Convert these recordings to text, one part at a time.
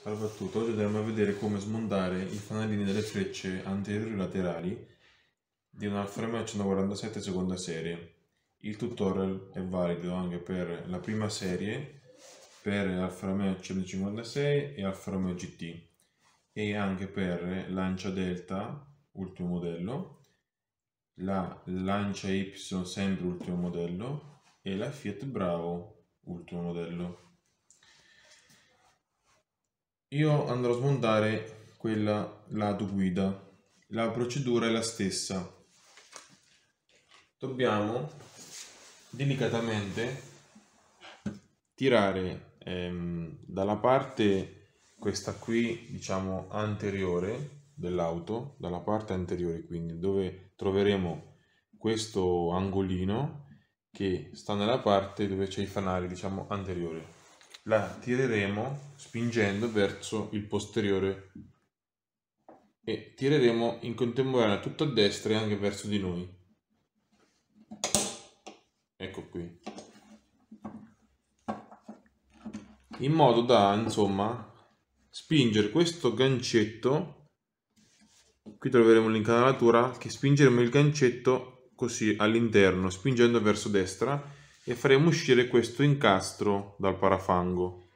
Salvo a tutto, oggi andremo a vedere come smontare i fanalini delle frecce anteriori-laterali e di un Alfa Romeo 147 seconda serie. Il tutorial è valido anche per la prima serie, per Alfa Romeo 156 e Alfa Romeo GT e anche per Lancia Delta, ultimo modello, la Lancia Y, sempre ultimo modello, e la Fiat Bravo, ultimo modello. Io andrò a smontare quella lato guida. La procedura è la stessa. Dobbiamo delicatamente tirare ehm, dalla parte questa qui diciamo anteriore dell'auto dalla parte anteriore quindi dove troveremo questo angolino che sta nella parte dove c'è i fanali diciamo anteriore la tireremo spingendo verso il posteriore e tireremo in contemporanea tutto a destra e anche verso di noi. Ecco qui. In modo da, insomma, spingere questo gancetto, qui troveremo l'incanalatura, che spingeremo il gancetto così all'interno, spingendo verso destra e faremo uscire questo incastro dal parafango.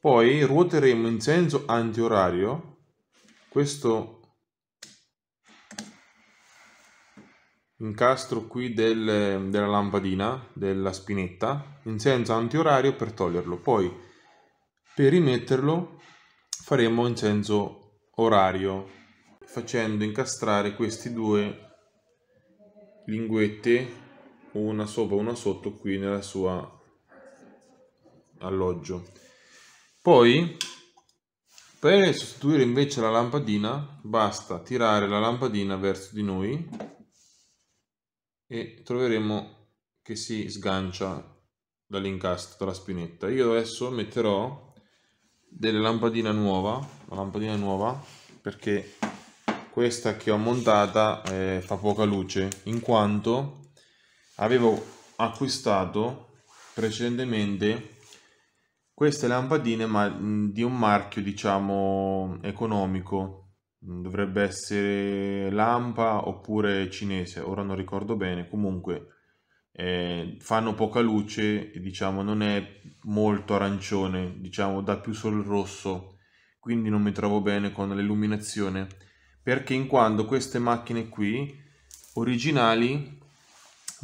Poi ruoteremo in senso antiorario questo incastro qui del, della lampadina, della spinetta, in senso antiorario per toglierlo. Poi per rimetterlo faremo in senso orario, facendo incastrare questi due linguette una sopra una sotto qui nella sua alloggio. Poi per sostituire invece la lampadina basta tirare la lampadina verso di noi e troveremo che si sgancia dall'incastro dalla spinetta. Io adesso metterò delle lampadine nuova, la lampadina nuova perché questa che ho montata eh, fa poca luce in quanto avevo acquistato precedentemente queste lampadine ma mm, di un marchio diciamo economico mm, dovrebbe essere lampa oppure cinese ora non ricordo bene comunque eh, fanno poca luce diciamo non è molto arancione diciamo dà più solo il rosso quindi non mi trovo bene con l'illuminazione perché in quanto queste macchine qui originali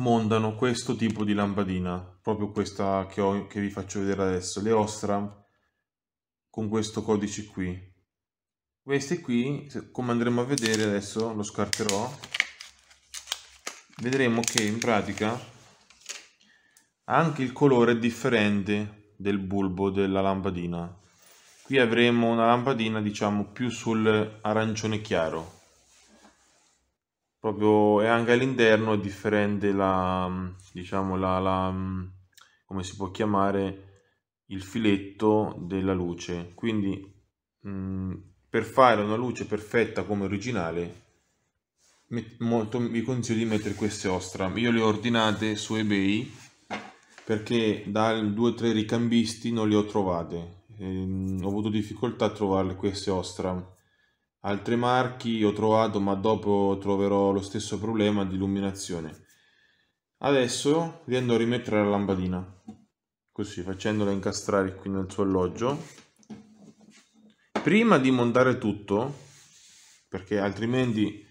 mondano questo tipo di lampadina, proprio questa che, ho, che vi faccio vedere adesso, le Ostram, con questo codice qui. Queste qui, come andremo a vedere adesso, lo scarterò, vedremo che in pratica anche il colore è differente del bulbo della lampadina. Qui avremo una lampadina diciamo più sul arancione chiaro, proprio e anche all'interno è differente la diciamo la, la come si può chiamare il filetto della luce quindi mh, mm, per fare una luce perfetta come originale molto vi consiglio di mettere queste ostram io le ho ordinate su ebay perché da due o tre ricambisti non le ho trovate ehm, ho avuto difficoltà a trovarle queste ostra Altri marchi ho trovato, ma dopo troverò lo stesso problema di illuminazione. Adesso li andrò a rimettere la lampadina, così facendola incastrare qui nel suo alloggio. Prima di montare tutto, perché altrimenti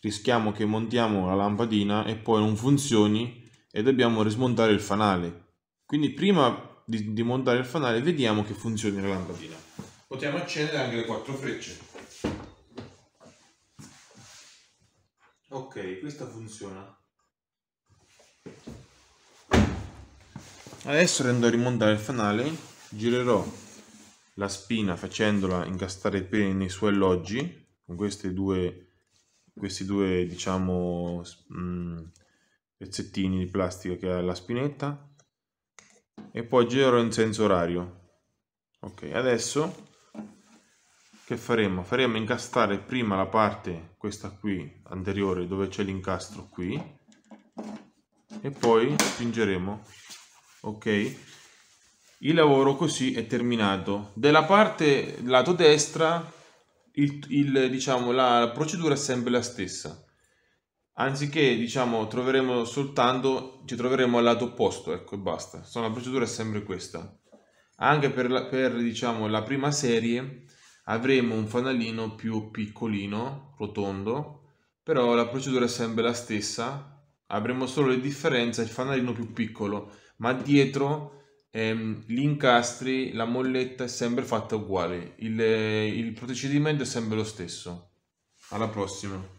rischiamo che montiamo la lampadina e poi non funzioni e dobbiamo rismontare il fanale. Quindi prima di, di montare il fanale vediamo che funzioni la lampadina. Potremmo accendere anche le quattro frecce. Ok, questa funziona. Adesso andrò a rimontare il fanale, girerò la spina facendola incastrare bene nei suoi alloggi, con questi due, questi due diciamo, mh, mm, pezzettini di plastica che ha la spinetta, e poi girerò in senso orario. Ok, adesso che faremo? Faremo incastrare prima la parte, questa qui, anteriore, dove c'è l'incastro qui, e poi spingeremo, ok? Il lavoro così è terminato. Della parte lato destra, il, il, diciamo, la procedura è sempre la stessa. Anziché, diciamo, troveremo soltanto, ci troveremo al lato opposto, ecco, e basta. Sono, la procedura è sempre questa. Anche per, per diciamo, la prima serie, avremo un fanalino più piccolino, rotondo, però la procedura è sempre la stessa, avremo solo le differenze, il fanalino più piccolo, ma dietro ehm, gli incastri, la molletta è sempre fatta uguale, il, eh, il procedimento è sempre lo stesso. Alla prossima!